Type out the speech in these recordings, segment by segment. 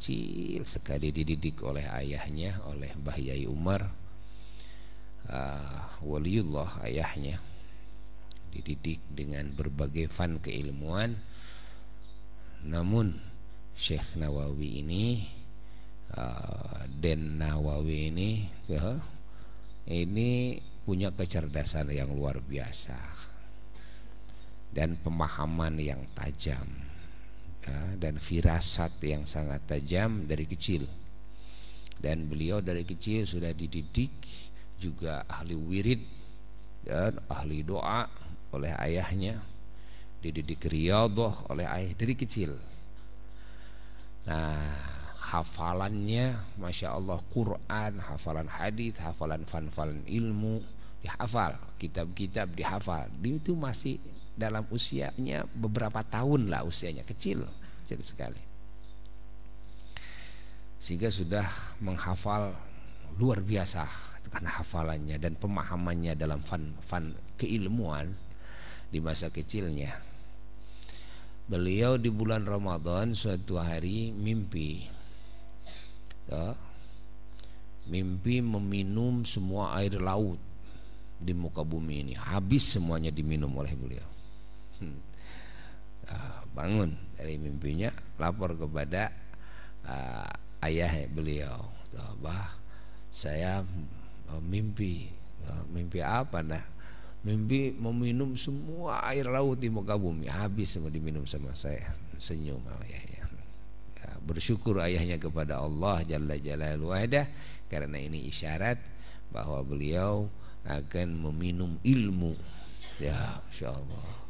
kecil sekali dididik oleh ayahnya oleh Mbah Yai Umar uh, waliullah ayahnya dididik dengan berbagai fan keilmuan namun Syekh Nawawi ini uh, Den Nawawi ini uh, ini punya kecerdasan yang luar biasa dan pemahaman yang tajam dan firasat yang sangat tajam dari kecil dan beliau dari kecil sudah dididik juga ahli wirid dan ahli doa oleh ayahnya dididik riyadhah oleh ayah dari kecil nah hafalannya Masya Allah Quran hafalan hadis hafalan fanfalan ilmu dihafal kitab-kitab dihafal dia itu masih dalam usianya beberapa tahun lah usianya kecil kecil sekali sehingga sudah menghafal luar biasa karena hafalannya dan pemahamannya dalam fan, fan keilmuan di masa kecilnya beliau di bulan Ramadan suatu hari mimpi Tuh. Ya, mimpi meminum semua air laut di muka bumi ini habis semuanya diminum oleh beliau hmm. Ah, bangun dari mimpinya lapor kepada uh, ah, ayah beliau bah saya oh, mimpi oh, mimpi apa nah mimpi meminum semua air laut di muka bumi habis semua diminum sama saya senyum ayahnya ya, bersyukur ayahnya kepada Allah Jalla Jalaluhu ada karena ini isyarat bahwa beliau akan meminum ilmu ya insyaallah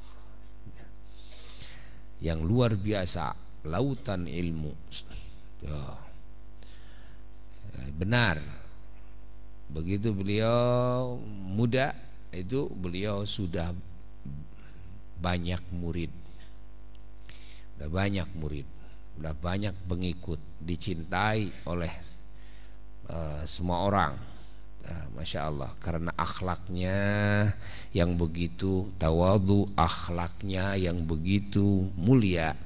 yang luar biasa lautan ilmu ya. eh, benar begitu beliau muda itu beliau sudah banyak murid sudah banyak murid sudah banyak pengikut dicintai oleh eh, semua orang Ah, masya Allah karena akhlaknya yang begitu tawadu akhlaknya yang begitu mulia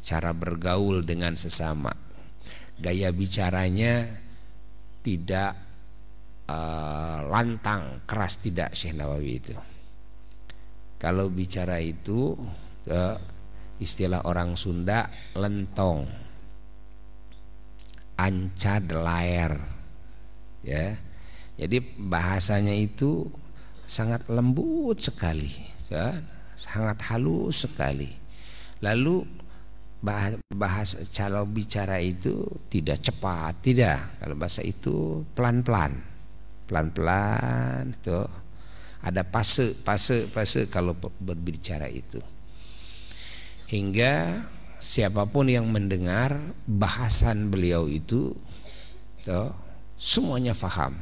cara bergaul dengan sesama gaya bicaranya tidak uh, lantang keras tidak Syekh Nawawi itu kalau bicara itu uh, istilah orang Sunda lentong anca delayer ya jadi bahasanya itu sangat lembut sekali ya. sangat halus sekali lalu bahas, bahas kalau bicara itu tidak cepat tidak kalau bahasa itu pelan-pelan pelan-pelan itu ada fase fase fase kalau berbicara itu hingga siapapun yang mendengar bahasan beliau itu toh, gitu, semuanya faham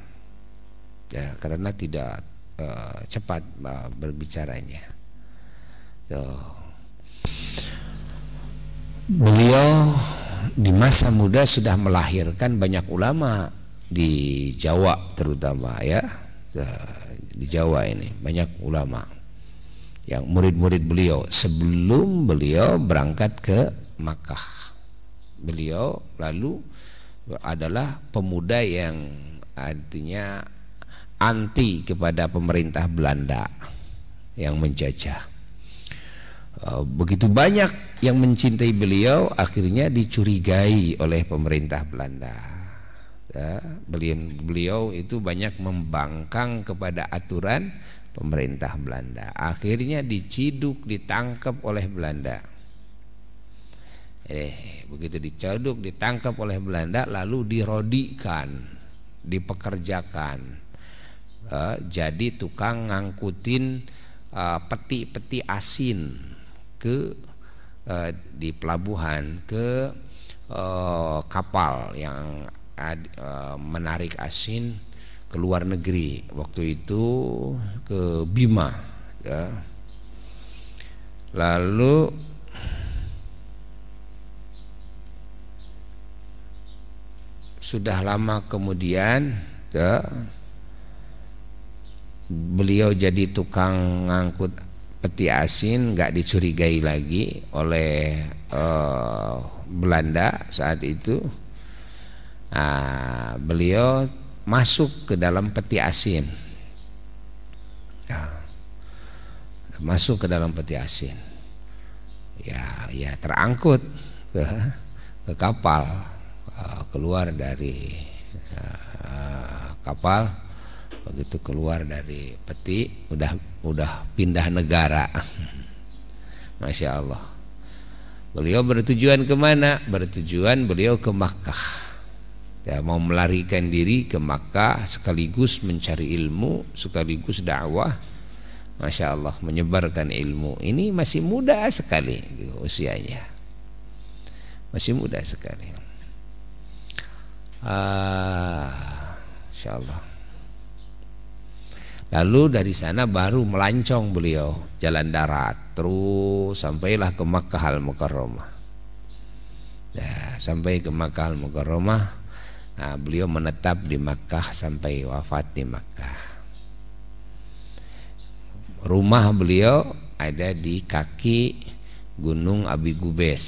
ya karena tidak uh, cepat uh, berbicaranya Tuh. beliau di masa muda sudah melahirkan banyak ulama di Jawa terutama ya eh, di Jawa ini banyak ulama yang murid-murid beliau sebelum beliau berangkat ke Makkah beliau lalu adalah pemuda yang artinya anti kepada pemerintah Belanda yang menjajah. Eh, begitu banyak yang mencintai beliau akhirnya dicurigai oleh pemerintah Belanda. Ya, beliau, itu banyak membangkang kepada aturan pemerintah Belanda. Akhirnya diciduk, ditangkap oleh Belanda eh begitu dicaduk ditangkap oleh Belanda lalu dirodikan dipekerjakan eh, jadi tukang ngangkutin eh, peti-peti eh, asin ke eh, di pelabuhan ke eh, kapal yang eh, menarik asin ke luar negeri waktu itu ke Bima ya. lalu sudah lama kemudian ya, beliau jadi tukang ngangkut peti asin nggak dicurigai lagi oleh uh, Belanda saat itu nah, beliau masuk ke dalam peti asin nah, masuk ke dalam peti asin ya ya terangkut ke, ke kapal Ah, keluar dari ah, kapal begitu keluar dari peti udah udah pindah negara Masya Allah beliau bertujuan kemana bertujuan beliau ke Makkah ya, mau melarikan diri ke Makkah sekaligus mencari ilmu sekaligus dakwah Masya Allah menyebarkan ilmu ini masih muda sekali gitu, usianya masih muda sekali Ah, Allah Lalu dari sana baru melancong beliau jalan darat terus sampailah ke Makkah Al Mukarramah. ya, sampai ke Makkah Al Mukarramah, nah, beliau menetap di Makkah sampai wafat di Makkah. Rumah beliau ada di kaki Gunung Abi Gubes.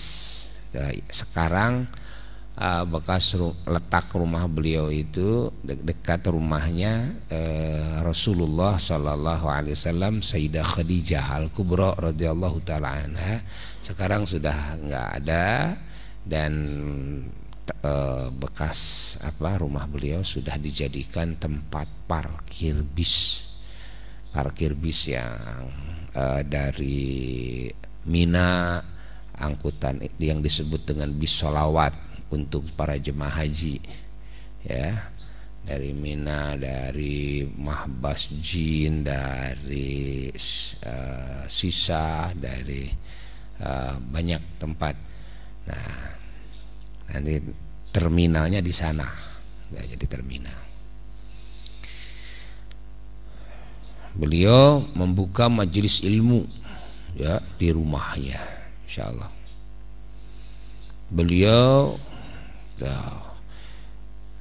Nah, sekarang uh, bekas ru letak rumah beliau itu de dekat rumahnya uh, Rasulullah Shallallahu Alaihi Wasallam Sayyidah Khadijah Al Kubro radhiyallahu taala anha sekarang sudah nggak ada dan uh, bekas apa rumah beliau sudah dijadikan tempat parkir bis parkir bis yang uh, dari Mina angkutan yang disebut dengan bis solawat untuk para jemaah haji ya dari Mina, dari Mahbas Jin, dari uh, Sisa, dari uh, banyak tempat. Nah, nanti terminalnya di sana, nggak jadi terminal. Beliau membuka majelis ilmu ya di rumahnya, insya Allah. Beliau Ya.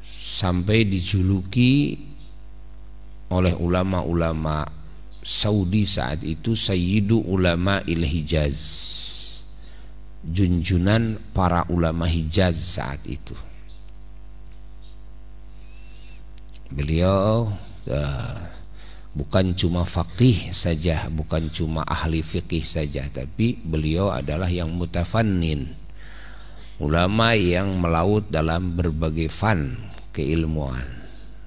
Sampai dijuluki oleh ulama-ulama Saudi saat itu Sayyidu Ulama Il Hijaz junjunan para ulama Hijaz saat itu beliau uh, bukan cuma faqih saja bukan cuma ahli fikih saja tapi beliau adalah yang mutafannin ulama yang melaut dalam berbagai fan keilmuan.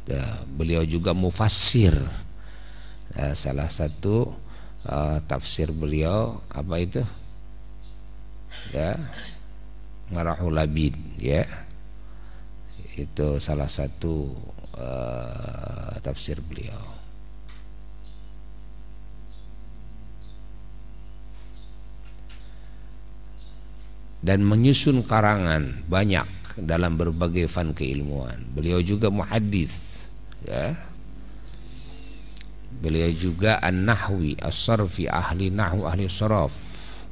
Ya, beliau juga mufassir. Ya, salah satu uh, tafsir beliau apa itu? Ya. Marahul Abid, ya. Itu salah satu uh, tafsir beliau. dan menyusun karangan banyak dalam berbagai fan keilmuan. Beliau juga muhadith, ya. Beliau juga an-nahwi, as-sarfi, ahli nahwu, ahli sarf.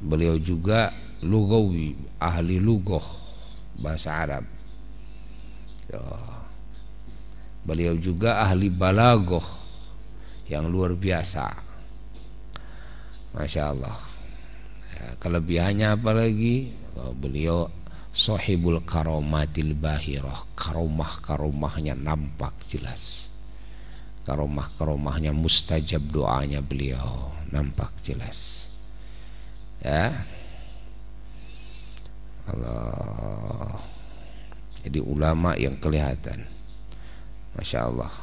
Beliau juga lugawi, ahli lugoh bahasa Arab. Ya. Beliau juga ahli balagoh yang luar biasa. Masya Allah. Ya, kelebihannya apa lagi? Eh, beliau sohibul karomatil tilbahiroh karomah karomahnya nampak jelas karomah karomahnya mustajab doanya beliau nampak jelas ya Allah jadi ulama yang kelihatan masya Allah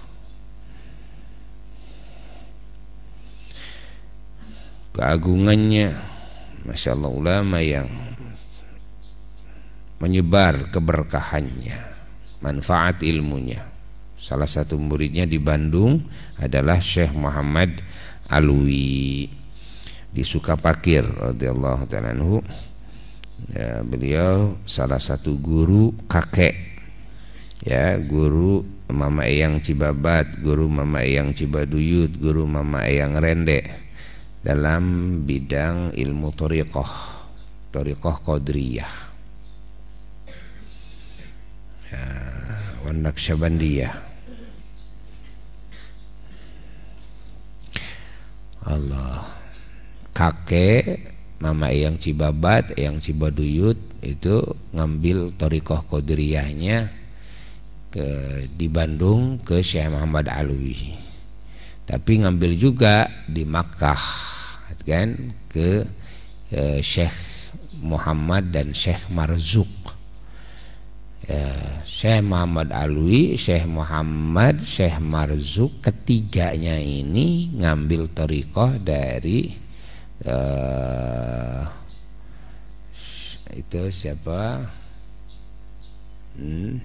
keagungannya masya Allah ulama yang menyebar keberkahannya manfaat ilmunya salah satu muridnya di Bandung adalah Syekh Muhammad Alwi di Sukapakir radhiyallahu taala ya, beliau salah satu guru kakek ya guru Mama Eyang Cibabat guru Mama Eyang Cibaduyut guru Mama Eyang Rende dalam bidang ilmu Torikoh Torikoh Qadriyah. wan Naksabandiyah Allah kakek mama yang Cibabat yang Cibaduyut itu ngambil Torikoh Qadiriyahnya ke di Bandung ke Syekh Muhammad Alwi tapi ngambil juga di Makkah kan ke, ke eh, Syekh Muhammad dan Syekh Marzuk Syekh Muhammad Alwi, Syekh Muhammad, Syekh Marzuk ketiganya ini ngambil torikoh dari uh, itu siapa? Hmm,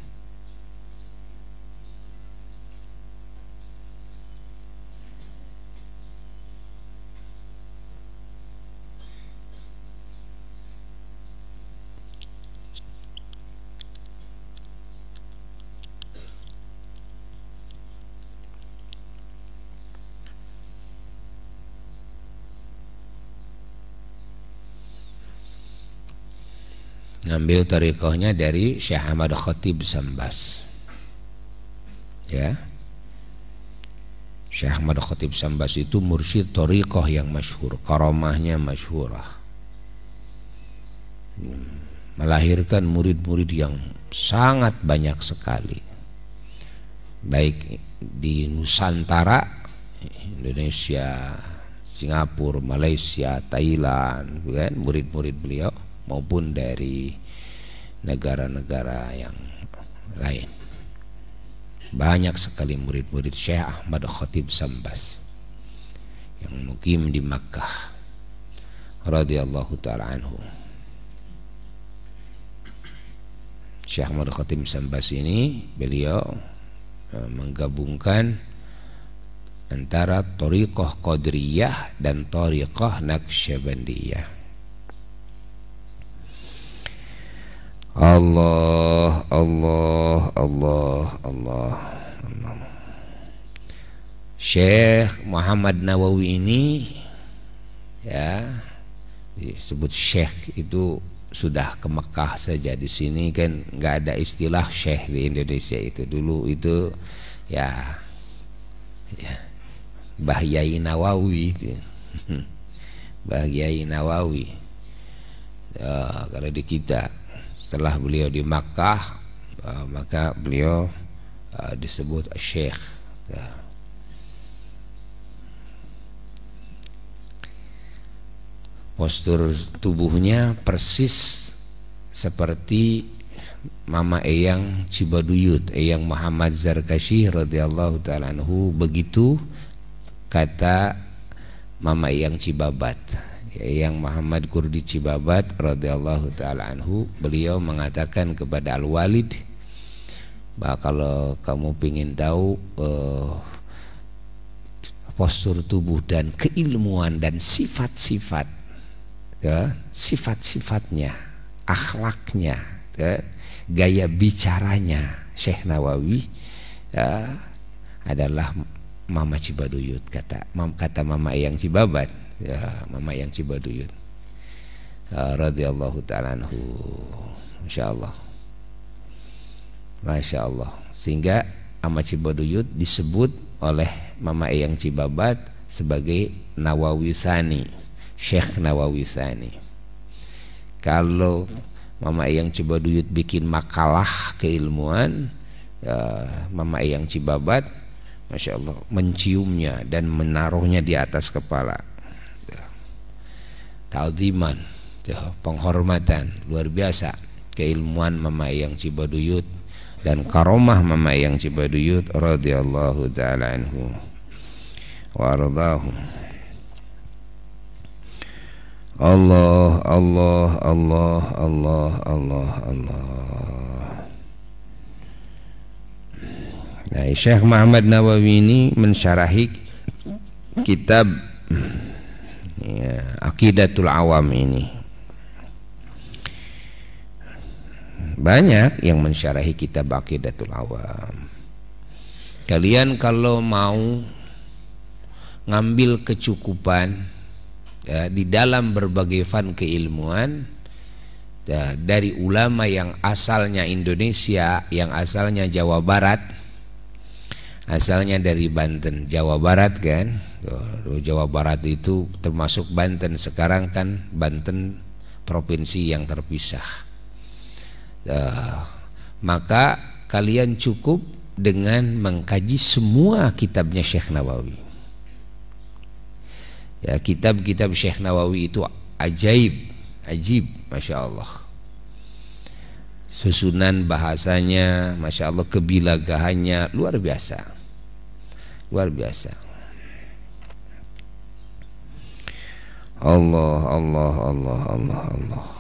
ngambil tarikohnya dari Syekh Ahmad Khatib Sambas ya Syekh Ahmad Khatib Sambas itu mursyid tarikoh yang masyhur karomahnya masyhurah melahirkan murid-murid yang sangat banyak sekali baik di Nusantara Indonesia Singapura Malaysia Thailand kan, murid-murid beliau maupun dari negara-negara yang lain. Banyak sekali murid-murid Syekh Ahmad Khatib Sambas yang mukim di Makkah radhiyallahu taala anhu. Syekh Ahmad Khatib Sambas ini beliau e, menggabungkan antara Toriqoh Qadriyah dan Toriqoh Naqsyabandiyah Allah Allah Allah Allah Syekh Muhammad Nawawi ini ya disebut Syekh itu sudah ke Mekah saja di sini kan nggak ada istilah Syekh di Indonesia itu dulu itu ya ya Bahyai Nawawi itu Bahyai Nawawi ya, kalau di kita setelah beliau di Makkah eh, maka beliau eh, disebut Syekh ya. postur tubuhnya persis seperti Mama Eyang Cibaduyut, Eyang Muhammad Zarkashi radhiyallahu taala begitu kata Mama Eyang Cibabat yang Muhammad Kurdi Cibabat radhiyallahu taala anhu beliau mengatakan kepada Al Walid bahwa kalau kamu ingin tahu uh, postur tubuh dan keilmuan dan sifat-sifat ya, sifat-sifatnya akhlaknya ya, gaya bicaranya Syekh Nawawi ya, adalah Mama Cibaduyut kata kata Mama Eyang Cibabat ya mama yang Cibaduyut ya, radhiyallahu taala anhu Allah Masya Allah sehingga Ama Cibaduyut disebut oleh Mama Eyang Cibabat sebagai Nawawisani Syekh Nawawisani kalau Mama Eyang Cibaduyut bikin makalah keilmuan ya, Mama Eyang Cibabat Masya Allah menciumnya dan menaruhnya di atas kepala ta'ziman ya, penghormatan luar biasa keilmuan Mama Iyang Cibaduyut dan karomah Mama Iyang Cibaduyut radhiyallahu taala anhu wa ardahu Allah Allah Allah Allah Allah Allah Nah, Syekh Muhammad Nawawi ini mensyarahi kitab ya, akidatul awam ini banyak yang mensyarahi kitab akidatul awam kalian kalau mau ngambil kecukupan ya, di dalam berbagai fan keilmuan ya, dari ulama yang asalnya Indonesia yang asalnya Jawa Barat asalnya dari Banten Jawa Barat kan Jawa Barat itu termasuk Banten sekarang kan Banten provinsi yang terpisah eh, maka kalian cukup dengan mengkaji semua kitabnya Syekh Nawawi ya kitab-kitab Syekh Nawawi itu ajaib ajaib, Masya Allah susunan bahasanya Masya Allah kebilagahannya luar biasa luar biasa Allah Allah Allah Allah Allah